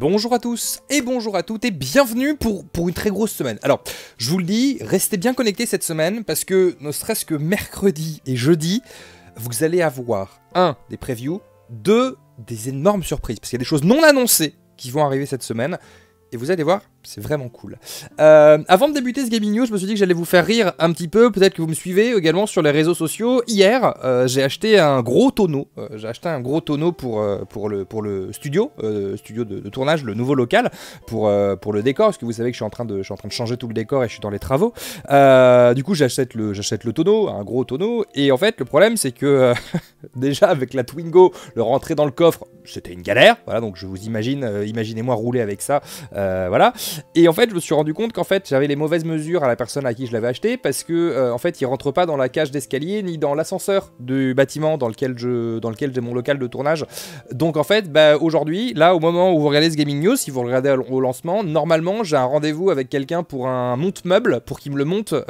Bonjour à tous et bonjour à toutes et bienvenue pour, pour une très grosse semaine. Alors, je vous le dis, restez bien connectés cette semaine parce que ne serait-ce que mercredi et jeudi, vous allez avoir un des previews, deux des énormes surprises parce qu'il y a des choses non annoncées qui vont arriver cette semaine et vous allez voir, c'est vraiment cool. Euh, avant de débuter ce Gaming News, je me suis dit que j'allais vous faire rire un petit peu. Peut-être que vous me suivez également sur les réseaux sociaux. Hier, euh, j'ai acheté un gros tonneau. Euh, j'ai acheté un gros tonneau pour, pour, le, pour le studio, studio de, tournage, le nouveau local, pour, pour le décor. Parce que vous savez que je suis, en train de, de changer tout le décor et je suis dans les travaux. du coup, j'achète le, j'achète le tonneau, un gros tonneau. Et en fait, le problème, c'est que déjà, avec la Twingo, le rentrer dans le coffre, c'était une galère. Voilà, donc je vous imagine, imaginez-moi rouler avec ça. voilà. Et en fait, je me suis rendu compte qu'en fait, j'avais les mauvaises mesures à la personne à qui je l'avais acheté parce que euh, en fait, il rentre pas dans la cage d'escalier ni dans l'ascenseur du bâtiment dans lequel je dans lequel j'ai mon local de tournage. Donc en fait, bah, aujourd'hui, là au moment où vous regardez ce gaming news, si vous regardez au lancement, normalement, j'ai un rendez-vous avec quelqu'un pour un monte meuble pour qu'il me le monte euh,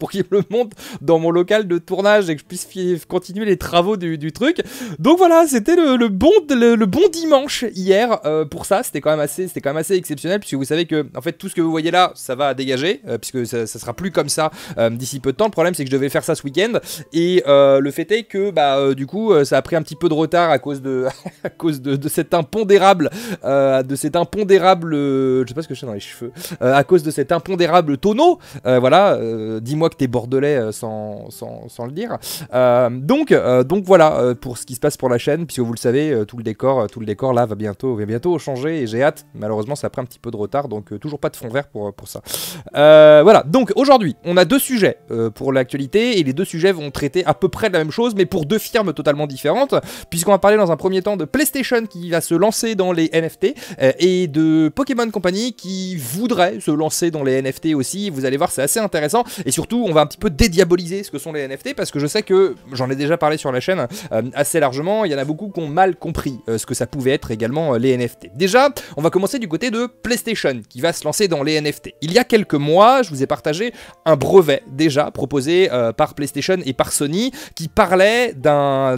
pour qu'il me monte dans mon local de tournage et que je puisse continuer les travaux du, truc. Donc voilà, c'était le, bon, le, bon dimanche hier euh, pour ça. C'était quand même assez, c'était quand même assez exceptionnel puisque vous savez que en fait tout ce que vous voyez là, ça va dégager euh, puisque ça, sera plus comme ça euh, d'ici peu de temps. Le problème c'est que je devais faire ça ce week-end et le fait est que bah du coup ça a pris un petit peu de retard à cause de à cause de, cet impondérable de cet impondérable je sais pas ce que j'ai dans les cheveux à cause de cet impondérable tonneau. voilà, dis-moi tes Bordelais euh, sans, sans, sans le dire. Euh, donc, euh, donc voilà pour ce qui se passe pour la chaîne, puisque vous le savez, tout le décor, tout le décor là va bientôt, va bientôt changer et j'ai hâte. Malheureusement, ça a pris un petit peu de retard, donc toujours pas de fond vert pour, pour ça. voilà, donc aujourd'hui, on a deux sujets pour l'actualité et les deux sujets vont traiter à peu près de la même chose, mais pour deux firmes totalement différentes, puisqu'on va parler dans un premier temps de PlayStation qui va se lancer dans les NFT et de Pokémon Company qui voudrait se lancer dans les NFT aussi. Vous allez voir, c'est assez intéressant et surtout on va un petit peu dédiaboliser ce que sont les NFT parce que je sais que j'en ai déjà parlé sur la chaîne euh, assez largement. Il y en a beaucoup qui ont mal compris euh, ce que ça pouvait être également euh, les NFT. Déjà, on va commencer du côté de PlayStation qui va se lancer dans les NFT. Il y a quelques mois, je vous ai partagé un brevet déjà proposé par PlayStation et par Sony qui parlait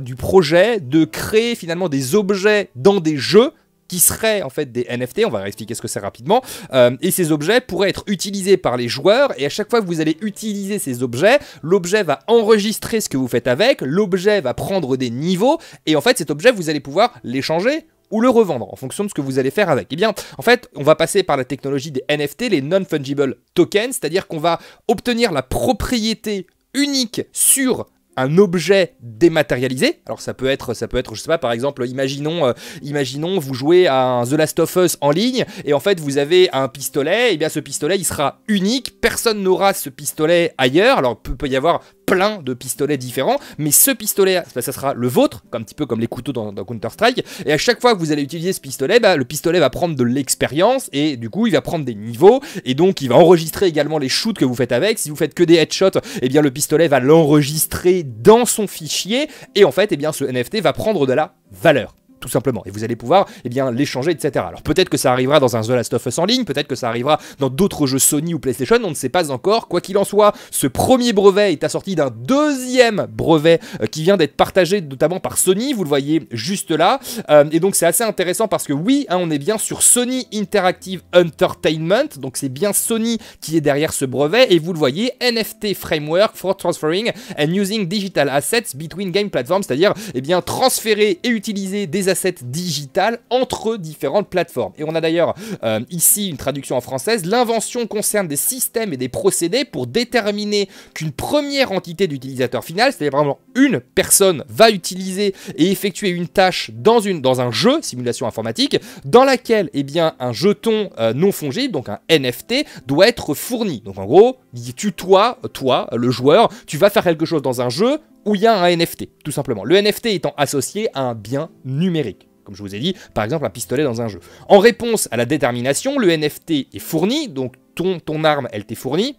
du projet de créer finalement des objets dans des jeux qui seraient en fait des NFT, on va expliquer ce que c'est rapidement, euh, et ces objets pourraient être utilisés par les joueurs, et à chaque fois que vous allez utiliser ces objets, l'objet va enregistrer ce que vous faites avec, l'objet va prendre des niveaux, et en fait cet objet, vous allez pouvoir l'échanger ou le revendre en fonction de ce que vous allez faire avec. Eh bien, en fait, on va passer par la technologie des NFT, les non-fungible tokens, c'est-à-dire qu'on va obtenir la propriété unique sur un objet dématérialisé. Alors ça peut être, ça peut être, je sais pas, par exemple, imaginons, euh, imaginons vous jouez à un The Last of Us en ligne et en fait vous avez un pistolet. Et eh bien ce pistolet, il sera unique. Personne n'aura ce pistolet ailleurs. Alors peut, peut y avoir plein de pistolets différents, mais ce pistolet, ça sera le vôtre, un petit peu comme les couteaux dans, Counter-Strike, et à chaque fois que vous allez utiliser ce pistolet, bah, le pistolet va prendre de l'expérience, et du coup, il va prendre des niveaux, et donc il va enregistrer également les shoots que vous faites avec. Si vous faites que des headshots, eh bien le pistolet va l'enregistrer dans son fichier, et en fait, eh bien ce NFT va prendre de la valeur tout simplement. Et vous allez pouvoir et eh bien l'échanger, etc. Alors peut-être que ça arrivera dans un The Last of Us en ligne, peut-être que ça arrivera dans d'autres jeux Sony ou PlayStation, on ne sait pas encore. Quoi qu'il en soit, ce premier brevet est assorti d'un deuxième brevet euh, qui vient d'être partagé notamment par Sony, vous le voyez juste là. Euh, et donc c'est assez intéressant parce que oui, hein, on est bien sur Sony Interactive Entertainment, donc c'est bien Sony qui est derrière ce brevet, et vous le voyez, NFT Framework for Transferring and Using Digital Assets Between Game Platforms, c'est-à-dire et eh bien transférer et utiliser des assets digitales entre différentes plateformes. Et on a d'ailleurs euh, ici une traduction en française. L'invention concerne des systèmes et des procédés pour déterminer qu'une première entité d'utilisateur final, c'est-à-dire vraiment une personne, va utiliser et effectuer une tâche dans, une, dans un jeu, simulation informatique, dans laquelle et eh bien, un jeton euh, non fongible, donc un NFT, doit être fourni. Donc en gros, tu, toi, toi, le joueur, tu vas faire quelque chose dans un jeu, où il y a un NFT, tout simplement. Le NFT étant associé à un bien numérique comme je vous ai dit, par exemple un pistolet dans un jeu. En réponse à la détermination, le NFT est fourni, donc ton, ton arme, elle t'est fournie,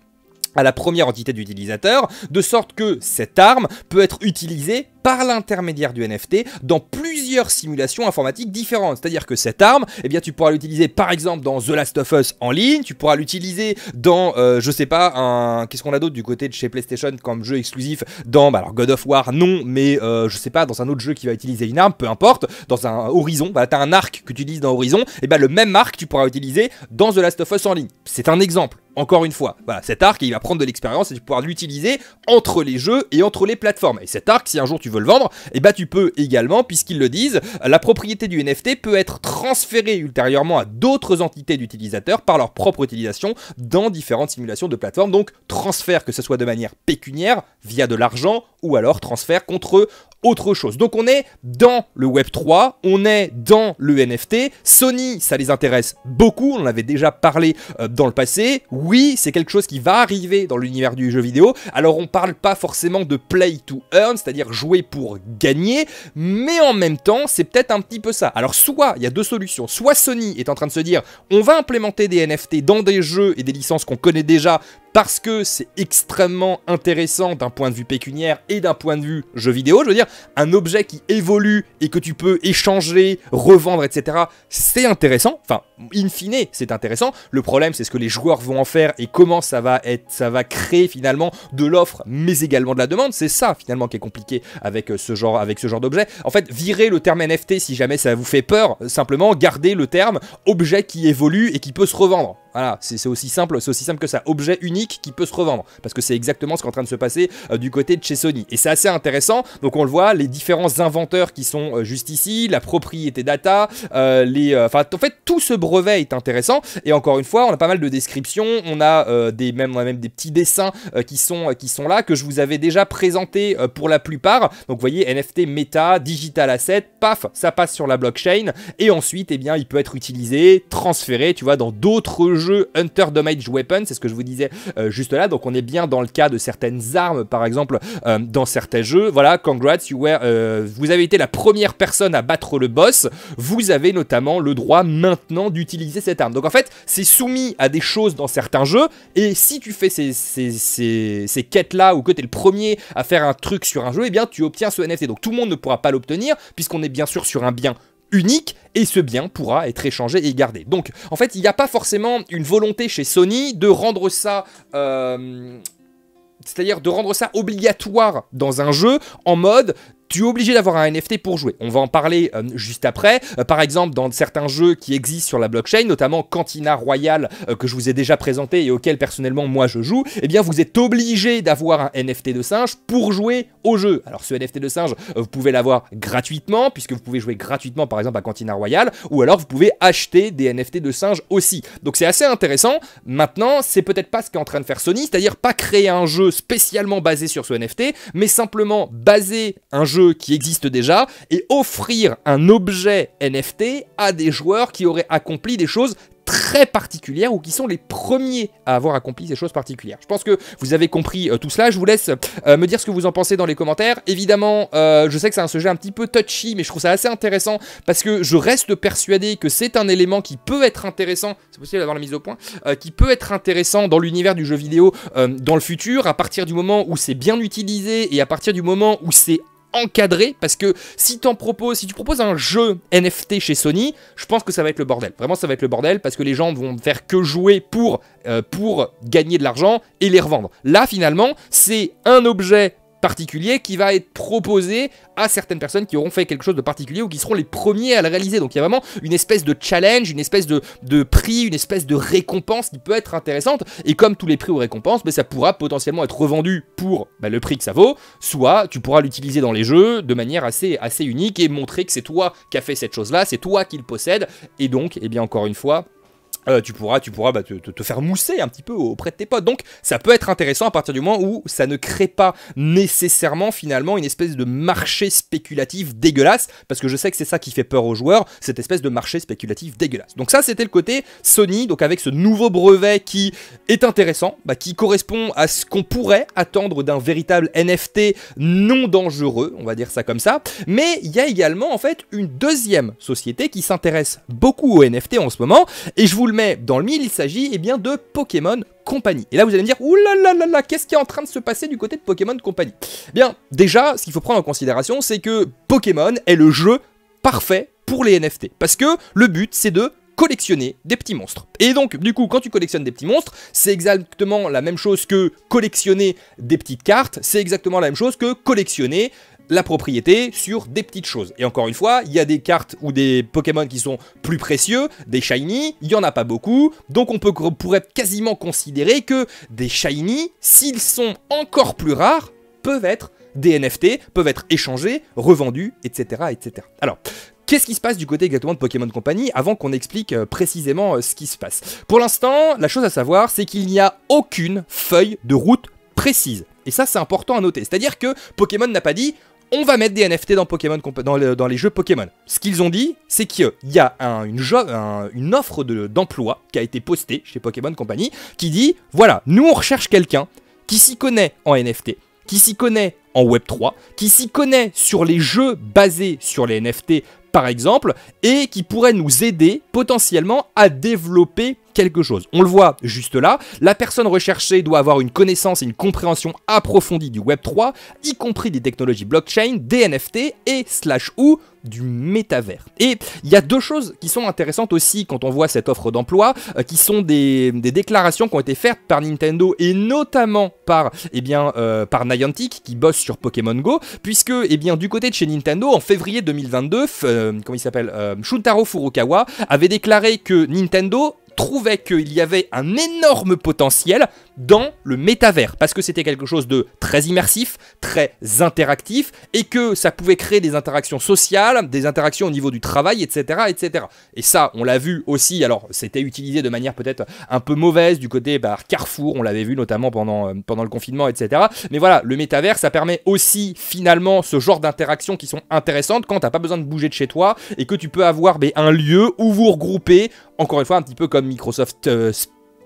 à la première entité d'utilisateur, de sorte que cette arme peut être utilisée par l'intermédiaire du NFT dans plusieurs simulations informatiques différentes. C'est-à-dire que cette arme, eh bien, tu pourras l'utiliser par exemple dans The Last of Us en ligne, tu pourras l'utiliser dans, euh, je sais pas, un... qu'est-ce qu'on a d'autre du côté de chez PlayStation comme jeu exclusif dans, bah, alors God of War non, mais euh, je sais pas, dans un autre jeu qui va utiliser une arme, peu importe, dans un Horizon, bah, t'as un arc que tu utilises dans Horizon, et eh ben, le même arc tu pourras utiliser dans The Last of Us en ligne. C'est un exemple. Encore une fois, voilà, cet arc, il va prendre de l'expérience et tu pouvoir l'utiliser entre les jeux et entre les plateformes. Et cet arc, si un jour tu veux le vendre, eh ben tu peux également, puisqu'ils le disent, la propriété du NFT peut être transférée ultérieurement à d'autres entités d'utilisateurs par leur propre utilisation dans différentes simulations de plateformes. Donc transfert, que ce soit de manière pécuniaire, via de l'argent, ou alors transfert contre autre chose. Donc on est dans le Web 3, on est dans le NFT. Sony, ça les intéresse beaucoup, on l'avait avait déjà parlé euh, dans le passé. Oui, c'est quelque chose qui va arriver dans l'univers du jeu vidéo. Alors on parle pas forcément de play to earn, c'est-à-dire jouer pour gagner, mais en même temps, c'est peut-être un petit peu ça. Alors soit il y a deux solutions, soit Sony est en train de se dire on va implémenter des NFT dans des jeux et des licences qu'on connaît déjà parce que c'est extrêmement intéressant d'un point de vue pécuniaire et d'un point de vue jeu vidéo. Je veux dire, un objet qui évolue et que tu peux échanger, revendre, etc., c'est intéressant. Enfin, in fine, c'est intéressant. Le problème, c'est ce que les joueurs vont en faire et comment ça va être, ça va créer finalement de l'offre, mais également de la demande. C'est ça finalement qui est compliqué avec euh, ce genre, avec ce genre d'objet. En fait, virer le terme NFT si jamais ça vous fait peur. Simplement, garder le terme objet qui évolue et qui peut se revendre. Voilà, c'est aussi simple, c'est aussi simple que ça. Objet unique qui peut se revendre, parce que c'est exactement ce qui est en train de se passer euh, du côté de chez Sony. Et c'est assez intéressant. Donc on le voit, les différents inventeurs qui sont euh, juste ici, la propriété data, euh, les, enfin en fait tout ce brevet est intéressant. Et encore une fois, on a pas mal de descriptions, on a des même, des petits dessins qui sont qui sont là que je vous avais déjà présenté pour la plupart. Donc vous voyez NFT, Meta, digital asset, paf, ça passe sur la blockchain. Et ensuite, eh bien, il peut être utilisé, transféré, tu vois, dans d'autres jeux Hunter Damage Weapon, c'est ce que je vous disais euh, juste là. Donc on est bien dans le cas de certaines armes, par exemple, euh, dans certains jeux. Voilà, congrats, you euh, vous avez été la première personne à battre le boss. Vous avez notamment le droit maintenant d'utiliser cette arme. Donc en fait, c'est soumis à des choses dans certains jeux. Et si tu fais ces, quêtes-là ou que tu es le premier à faire un truc sur un jeu, et eh bien tu obtiens ce NFT. Donc tout le monde ne pourra pas l'obtenir puisqu'on est bien sûr sur un bien unique et ce bien pourra être échangé et gardé. Donc en fait il n'y a pas forcément une volonté chez Sony de rendre ça... Euh, c'est-à-dire de rendre ça obligatoire dans un jeu en mode tu es obligé d'avoir un NFT pour jouer. On va en parler euh, juste après. Euh, par exemple, dans certains jeux qui existent sur la blockchain, notamment Cantina Royal euh, que je vous ai déjà présenté et auquel personnellement moi je joue, et eh bien vous êtes obligé d'avoir un NFT de singe pour jouer au jeu. Alors ce NFT de singe, vous pouvez l'avoir gratuitement puisque vous pouvez jouer gratuitement par exemple à Cantina Royal ou alors vous pouvez acheter des NFT de singe aussi. Donc c'est assez intéressant. Maintenant, c'est peut-être pas ce qu'est en train de faire Sony, c'est-à-dire pas créer un jeu spécialement basé sur ce NFT, mais simplement baser un jeu qui existe déjà et offrir un objet NFT à des joueurs qui auraient accompli des choses très particulières ou qui sont les premiers à avoir accompli ces choses particulières. Je pense que vous avez compris euh, tout cela. Je vous laisse euh, me dire ce que vous en pensez dans les commentaires. Évidemment, euh, je sais que c'est un sujet un petit peu touchy, mais je trouve ça assez intéressant parce que je reste persuadé que c'est un élément qui peut être intéressant. C'est possible d'avoir la mise au point. qui peut être intéressant dans l'univers du jeu vidéo dans le futur à partir du moment où c'est bien utilisé et à partir du moment où c'est encadré parce que si en proposes, si tu proposes un jeu NFT chez Sony, je pense que ça va être le bordel. Vraiment, ça va être le bordel parce que les gens vont faire que jouer pour, euh, pour gagner de l'argent et les revendre. Là, finalement, c'est un objet particulier qui va être proposé à certaines personnes qui auront fait quelque chose de particulier ou qui seront les premiers à le réaliser. Donc il y a vraiment une espèce de challenge, une espèce de, prix, une espèce de récompense qui peut être intéressante. Et comme tous les prix ou récompenses, ben, ça pourra potentiellement être revendu pour ben, le prix que ça vaut, soit tu pourras l'utiliser dans les jeux de manière assez, assez unique et montrer que c'est toi qui as fait cette chose-là, c'est toi qui le possède. Et donc, eh bien encore une fois, euh, tu pourras, tu pourras bah, te, faire mousser un petit peu auprès de tes potes. Donc ça peut être intéressant à partir du moment où ça ne crée pas nécessairement finalement une espèce de marché spéculatif dégueulasse, parce que je sais que c'est ça qui fait peur aux joueurs, cette espèce de marché spéculatif dégueulasse. Donc ça c'était le côté Sony, donc avec ce nouveau brevet qui est intéressant, bah, qui correspond à ce qu'on pourrait attendre d'un véritable NFT non dangereux, on va dire ça comme ça. Mais il y a également en fait une deuxième société qui s'intéresse beaucoup aux NFT en ce moment, et je vous mais dans le mille, il s'agit eh bien de Pokémon Company. Et là, vous allez me dire, oulala, là là qu'est-ce qui est en train de se passer du côté de Pokémon Compagnie eh Bien, déjà, ce qu'il faut prendre en considération, c'est que Pokémon est le jeu parfait pour les NFT. Parce que le but, c'est de collectionner des petits monstres. Et donc, du coup, quand tu collectionnes des petits monstres, c'est exactement la même chose que collectionner des petites cartes, c'est exactement la même chose que collectionner la propriété sur des petites choses. Et encore une fois, il y a des cartes ou des Pokémon qui sont plus précieux, des shiny, il n'y en a pas beaucoup, donc on peut, pourrait quasiment considérer que des shiny, s'ils sont encore plus rares, peuvent être des NFT, peuvent être échangés, revendus, etc. etc. Alors, Qu'est-ce qui se passe du côté exactement de Pokémon Company avant qu'on explique euh, précisément euh, ce qui se passe Pour l'instant, la chose à savoir, c'est qu'il n'y a aucune feuille de route précise. Et ça, c'est important à noter. C'est-à-dire que Pokémon n'a pas dit on va mettre des NFT dans, Pokémon, les jeux Pokémon. Ce qu'ils ont dit, c'est qu'il y a une, offre d'emploi qui a été postée chez Pokémon Company qui dit, voilà, nous on recherche quelqu'un qui s'y connaît en NFT, qui s'y connaît en Web 3, qui s'y connaît sur les jeux basés sur les NFT par exemple, et qui pourrait nous aider potentiellement à développer quelque chose. On le voit juste là, la personne recherchée doit avoir une connaissance et une compréhension approfondie du Web3, y compris des technologies blockchain, des NFT et slash ou du métavers. Et il y a deux choses qui sont intéressantes aussi quand on voit cette offre d'emploi, euh, qui sont des, déclarations qui ont été faites par Nintendo et notamment par, eh bien, euh, par Niantic qui bosse sur Pokémon Go, puisque, eh bien, du côté de chez Nintendo, en février 2022, euh, il s'appelle, euh, Shuntaro Furukawa avait déclaré que Nintendo trouvait qu'il y avait un énorme potentiel dans le métavers, parce que c'était quelque chose de très immersif, très interactif, et que ça pouvait créer des interactions sociales, des interactions au niveau du travail, etc. etc. Et ça, on l'a vu aussi, alors c'était utilisé de manière peut-être un peu mauvaise du côté bah, Carrefour, on l'avait vu notamment pendant, euh, pendant le confinement, etc. Mais voilà, le métavers, ça permet aussi finalement ce genre d'interactions qui sont intéressantes quand t'as pas besoin de bouger de chez toi, et que tu peux avoir bah, un lieu où vous regrouper, encore une fois, un petit peu comme Microsoft euh,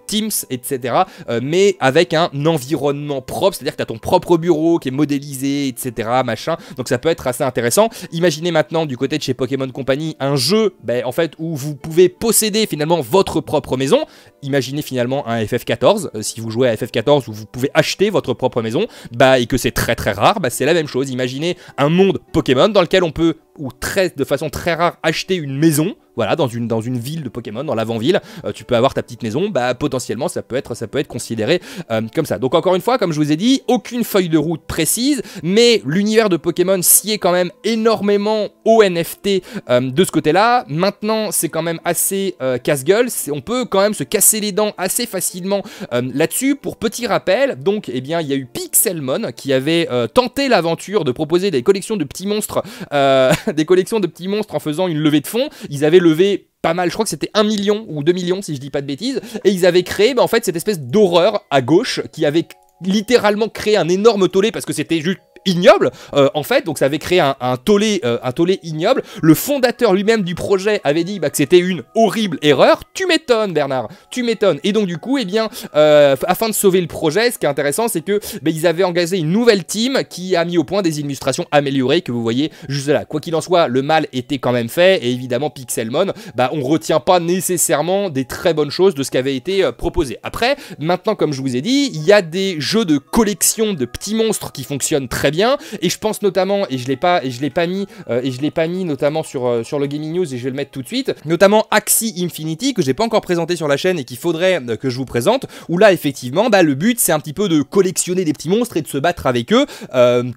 Teams, etc. Euh, mais avec un environnement propre, c'est-à-dire que tu as ton propre bureau qui est modélisé, etc. Machin. Donc ça peut être assez intéressant. Imaginez maintenant du côté de chez Pokémon Company un jeu ben, en fait, où vous pouvez posséder finalement votre propre maison. Imaginez finalement un FF14. Euh, si vous jouez à FF14 où vous pouvez acheter votre propre maison bah, et que c'est très très rare, bah, c'est la même chose. Imaginez un monde Pokémon dans lequel on peut ou très, de façon très rare acheter une maison, voilà, dans une, dans une ville de Pokémon, dans l'avant-ville, euh, tu peux avoir ta petite maison, bah potentiellement ça peut être, ça peut être considéré euh, comme ça. Donc encore une fois, comme je vous ai dit, aucune feuille de route précise, mais l'univers de Pokémon s'y est quand même énormément onft NFT euh, de ce côté-là. Maintenant, c'est quand même assez casse-gueule, on peut quand même se casser les dents assez facilement là-dessus. Pour petit rappel, donc, eh bien, il y a eu Pixelmon qui avait tenté l'aventure de proposer des collections de petits monstres des collections de petits monstres en faisant une levée de fonds. Ils avaient levé pas mal, je crois que c'était 1 million ou 2 millions si je dis pas de bêtises, et ils avaient créé bah, en fait cette espèce d'horreur à gauche qui avait littéralement créé un énorme tollé parce que c'était juste ignoble, euh, en fait. Donc ça avait créé un, tollé, euh, un tollé ignoble. Le fondateur lui-même du projet avait dit bah, que c'était une horrible erreur. Tu m'étonnes, Bernard. Tu m'étonnes. Et donc du coup, eh bien, euh, afin de sauver le projet, ce qui est intéressant, c'est que bah, ils avaient engagé une nouvelle team qui a mis au point des illustrations améliorées que vous voyez juste là. Quoi qu'il en soit, le mal était quand même fait et évidemment Pixelmon, bah on retient pas nécessairement des très bonnes choses de ce qui avait été proposé. Après, maintenant comme je vous ai dit, il y a des jeux de collection de petits monstres qui fonctionnent très bien et je pense notamment, et je l'ai pas, et je l'ai pas mis, euh, et je l'ai pas mis notamment sur, euh, sur le gaming news et je vais le mettre tout de suite, notamment Axie Infinity que j'ai pas encore présenté sur la chaîne et qu'il faudrait euh, que je vous présente. Où là effectivement, bah le but c'est un petit peu de collectionner des petits monstres et de se battre avec eux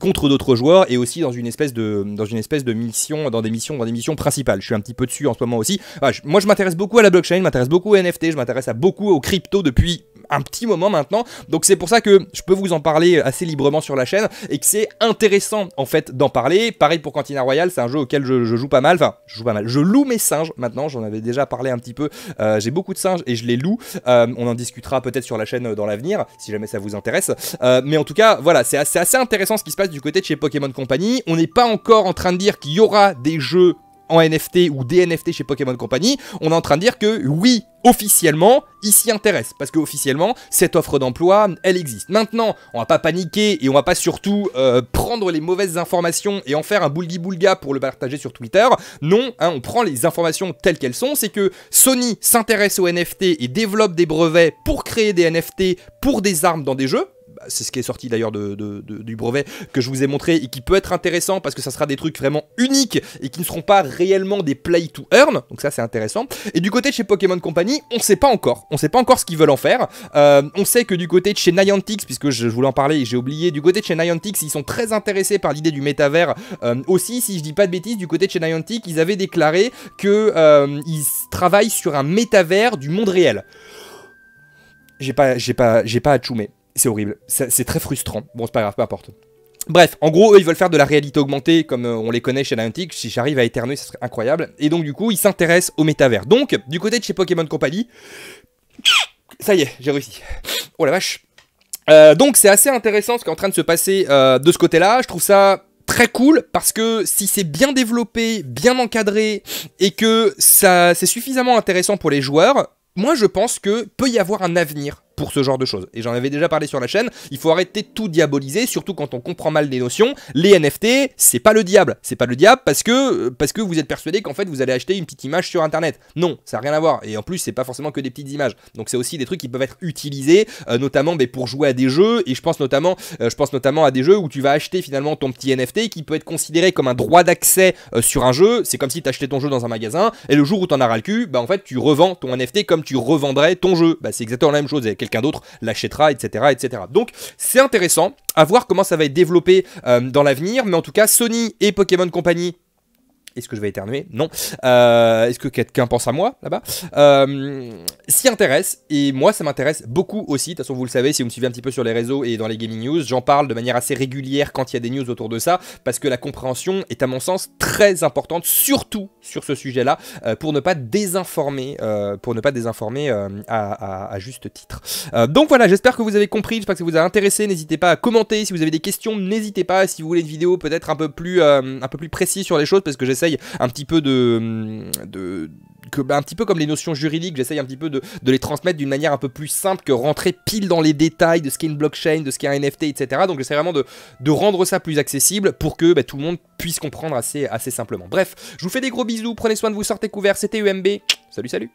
contre d'autres joueurs et aussi dans une espèce de dans une espèce de mission, dans des missions, dans des missions principales. Je suis un petit peu dessus en ce moment aussi. Ah, moi je m'intéresse beaucoup à la blockchain, je m'intéresse beaucoup aux NFT, je m'intéresse à beaucoup aux crypto depuis un petit moment maintenant. Donc c'est pour ça que je peux vous en parler assez librement sur la chaîne et que c'est intéressant en fait d'en parler. Pareil pour Cantina Royale, c'est un jeu auquel je, joue pas mal. Enfin, je joue pas mal. Je loue mes singes maintenant. J'en avais déjà parlé un petit peu. Euh, j'ai beaucoup de singes et je les loue. Euh, on en discutera peut-être sur la chaîne dans l'avenir si jamais ça vous intéresse. Euh, mais en tout cas, voilà, c'est assez, assez intéressant ce qui se passe du côté de chez Pokémon Company. On n'est pas encore en train de dire qu'il y aura des jeux en NFT ou des NFT chez Pokémon Company, on est en train de dire que oui, officiellement, ils s'y intéresse, Parce que officiellement, cette offre d'emploi, elle existe. Maintenant, on va pas paniquer et on va pas surtout euh, prendre les mauvaises informations et en faire un boulgui-boulga pour le partager sur Twitter. Non, hein, on prend les informations telles qu'elles sont. C'est que Sony s'intéresse aux NFT et développe des brevets pour créer des NFT pour des armes dans des jeux c'est ce qui est sorti d'ailleurs de, du brevet que je vous ai montré et qui peut être intéressant parce que ça sera des trucs vraiment uniques et qui ne seront pas réellement des play to earn, donc ça c'est intéressant. Et du côté de chez Pokémon Company, on sait pas encore, on sait pas encore ce qu'ils veulent en faire. Euh, on sait que du côté de chez Niantic, puisque je, voulais en parler et j'ai oublié, du côté de chez Niantic, ils sont très intéressés par l'idée du métavers euh, aussi, si je dis pas de bêtises, du côté de chez Niantic, ils avaient déclaré que euh, travaillent sur un métavers du monde réel. J'ai pas, j'ai pas, j'ai pas à choumer. C'est horrible. C'est très frustrant. Bon, c'est pas grave, peu importe. Bref, en gros, eux, ils veulent faire de la réalité augmentée comme euh, on les connaît chez Niantic. Si j'arrive à éternuer, ce serait incroyable. Et donc, du coup, ils s'intéressent au métavers. Donc, du côté de chez Pokémon Company, ça y est, j'ai réussi. Oh la vache. Euh, donc, c'est assez intéressant ce qui est en train de se passer euh, de ce côté-là. Je trouve ça très cool parce que si c'est bien développé, bien encadré et que ça c'est suffisamment intéressant pour les joueurs, moi je pense que peut y avoir un avenir pour ce genre de choses. Et j'en avais déjà parlé sur la chaîne, il faut arrêter de tout diaboliser, surtout quand on comprend mal les notions. Les NFT, c'est pas le diable. C'est pas le diable parce que, euh, parce que vous êtes persuadé qu'en fait vous allez acheter une petite image sur internet. Non, ça n'a rien à voir. Et en plus, c'est pas forcément que des petites images. Donc c'est aussi des trucs qui peuvent être utilisés, euh, notamment mais ben, pour jouer à des jeux. Et je pense, notamment, euh, je pense notamment à des jeux où tu vas acheter finalement ton petit NFT qui peut être considéré comme un droit d'accès sur un jeu. C'est comme si tu achetais ton jeu dans un magasin et le jour où tu en as le cul, bah en fait tu revends ton NFT comme tu revendrais ton jeu. Bah, c'est exactement la même chose qu'un d'autre l'achètera, etc., etc. Donc c'est intéressant à voir comment ça va être développé euh, dans l'avenir, mais en tout cas Sony et Pokémon Company est-ce que je vais éternuer Non. Euh, est-ce que quelqu'un pense à moi là-bas euh, S'y intéresse, et moi ça m'intéresse beaucoup aussi. De toute façon, vous le savez, si vous me suivez un petit peu sur les réseaux et dans les gaming news, j'en parle de manière assez régulière quand il y a des news autour de ça, parce que la compréhension est à mon sens très importante, surtout sur ce sujet-là, euh, pour ne pas désinformer, pour ne pas désinformer à, juste titre. donc voilà, j'espère que vous avez compris, j'espère que ça vous a intéressé. N'hésitez pas à commenter, si vous avez des questions, n'hésitez pas. Si vous voulez une vidéo peut-être un peu plus, un peu plus précise sur les choses, parce que j'essaie j'essaye un petit peu de, mm, que, bah, un petit peu comme les notions juridiques, j'essaye un petit peu de, les transmettre d'une manière un peu plus simple que rentrer pile dans les détails de ce qu'est une blockchain, de ce qu'est un NFT, etc. Donc j'essaie vraiment de, de, rendre ça plus accessible pour que bah, tout le monde puisse comprendre assez, assez simplement. Bref, je vous fais des gros bisous, prenez soin de vous, sortez couvert c'était UMB, e salut salut